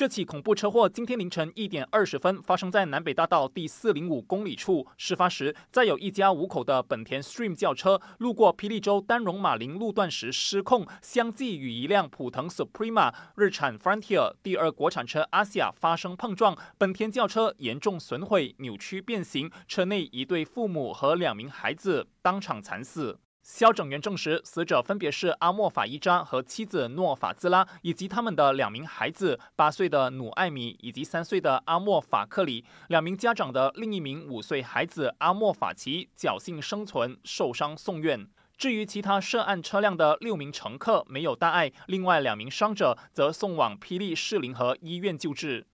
这起恐怖车祸今天凌晨一点二十分发生在南北大道第四零五公里处。事发时，载有一家五口的本田 Stream 轿车路过霹雳州丹绒马林路段时失控，相继与一辆普腾 Suprema、日产 Frontier 第二国产车 a s i a 发生碰撞，本田轿车严重损毁、扭曲变形，车内一对父母和两名孩子当场惨死。肖整元证实，死者分别是阿莫法伊扎和妻子诺法兹拉，以及他们的两名孩子，八岁的努艾米以及三岁的阿莫法克里。两名家长的另一名五岁孩子阿莫法奇侥幸生存，受伤送院。至于其他涉案车辆的六名乘客没有大碍，另外两名伤者则送往霹雳士林和医院救治。